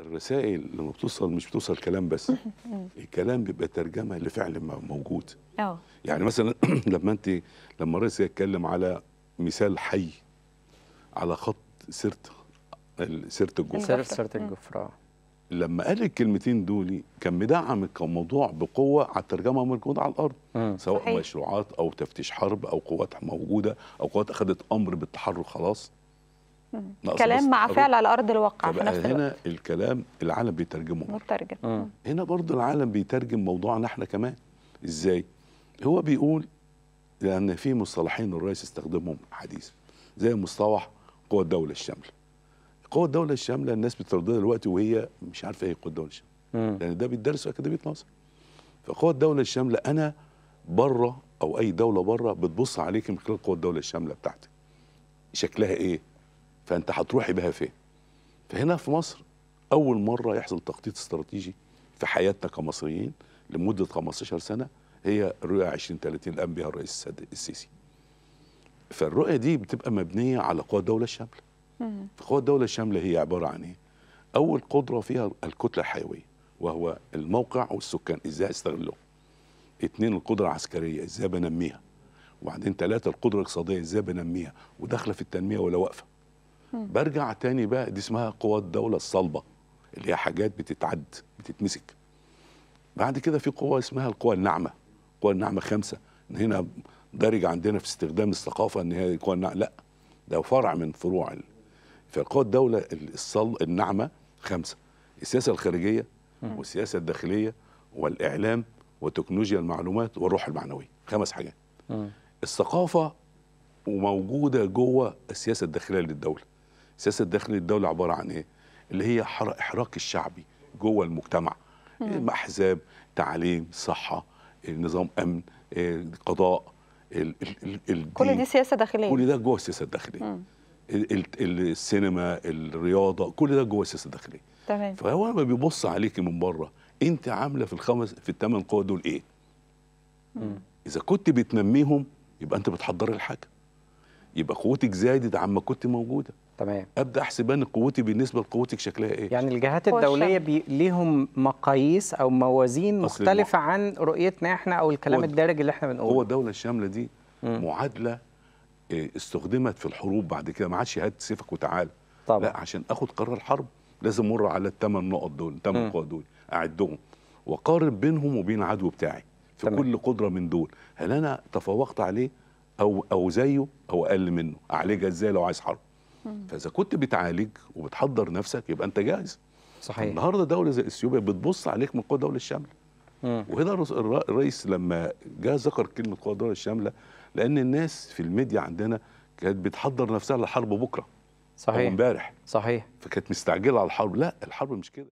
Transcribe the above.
الرسائل لما بتوصل مش بتوصل كلام بس الكلام بيبقى ترجمه لفعل موجود اه يعني مثلا لما انت لما الرئيس يتكلم على مثال حي على خط سيره سيره الجفره سيره الجفره اه. لما قال الكلمتين دول كان مدعم الموضوع بقوه على الترجمه الموجوده على الارض سواء مشروعات او تفتيش حرب او قوات موجوده او قوات اخذت امر بالتحرر خلاص كلام مع فعل على ارض الواقع في نفس الوقت هنا الكلام العالم بيترجمه مترجم آه. مم. هنا برضه العالم بيترجم موضوعنا احنا كمان ازاي هو بيقول لان في مصطلحين الرئيس استخدمهم حديثا زي مصطلح قوى الدوله الشامله قوى الدوله الشامله الناس بتردد دلوقتي وهي مش عارفه ايه قوى الدوله الشامله مم. آه. لان ده بيدرس في اكاديميه مصر فقوى الدوله الشامله انا بره او اي دوله بره بتبص عليك من خلال قوى الدوله الشامله بتاعتك شكلها ايه فانت هتروحي بها فين فهنا في مصر اول مره يحصل تخطيط استراتيجي في حياتنا كمصريين لمده 15 سنه هي الرؤيه 2030 اللي قام بها الرئيس السيسي فالرؤيه دي بتبقى مبنيه على قوى الدوله الشامله قوى الدوله الشامله هي عباره عن ايه اول قدره فيها الكتله الحيويه وهو الموقع والسكان ازاي استغلهم اتنين القدره العسكريه ازاي بنميها وبعدين ثلاثة القدرة الاقتصادية ازاي بنميها وداخلة في التنمية ولا واقفة برجع تاني بقى دي اسمها قوى الدوله الصلبه اللي هي حاجات بتتعد بتتمسك بعد كده في قوه اسمها القوى الناعمه القوى الناعمه خمسه هنا درج عندنا في استخدام الثقافه ان هي القوى الناعمه لا ده فرع من فروع فقوى الدوله الصل الناعمه خمسه السياسه الخارجيه والسياسه الداخليه والاعلام وتكنولوجيا المعلومات والروح المعنويه خمس حاجات الثقافه وموجوده جوه السياسه الداخليه للدوله السياسه الداخليه للدوله عباره عن ايه اللي هي احراك الشعبي جوه المجتمع احزاب تعليم صحه نظام امن آه، قضاء ال ال ال كل دي سياسه داخليه كل ده جوه السياسه الداخليه السينما الرياضه كل ده جوه السياسه الداخليه تمام فهو لما بيبص عليك من بره انت عامله في الخمس في الثمان قوى دول ايه؟ مم. اذا كنت بتنميهم يبقى انت بتحضري الحاجه يبقى قوتك زادت عما كنت موجوده تمام ابدا احسب ان قوتي بالنسبه لقوتك شكلها ايه يعني الجهات الدوليه بي... ليهم مقاييس او موازين مختلفه الم... عن رؤيتنا احنا او الكلام الدارج اللي احنا بنقوله هو الدوله الشامله دي مم. معادله آه، استخدمت في الحروب بعد كده ما عادش هات سيفك وتعالى طبعا. لا عشان اخد قرار الحرب لازم امر على الثمان نقط دول الثمان قوى دول اعدهم واقارن بينهم وبين العدو بتاعي في تمام. كل قدره من دول هل انا تفوقت عليه او او زيه او اقل منه اعالجها ازاي لو عايز حرب فاذا كنت بتعالج وبتحضر نفسك يبقى انت جاهز صحيح النهارده دوله زي اثيوبيا بتبص عليك من قوى الدوله الشامله وهنا الرئيس لما جاء ذكر كلمه قوى الدوله الشامله لان الناس في الميديا عندنا كانت بتحضر نفسها للحرب بكره صحيح امبارح صحيح فكانت مستعجله على الحرب لا الحرب مش كده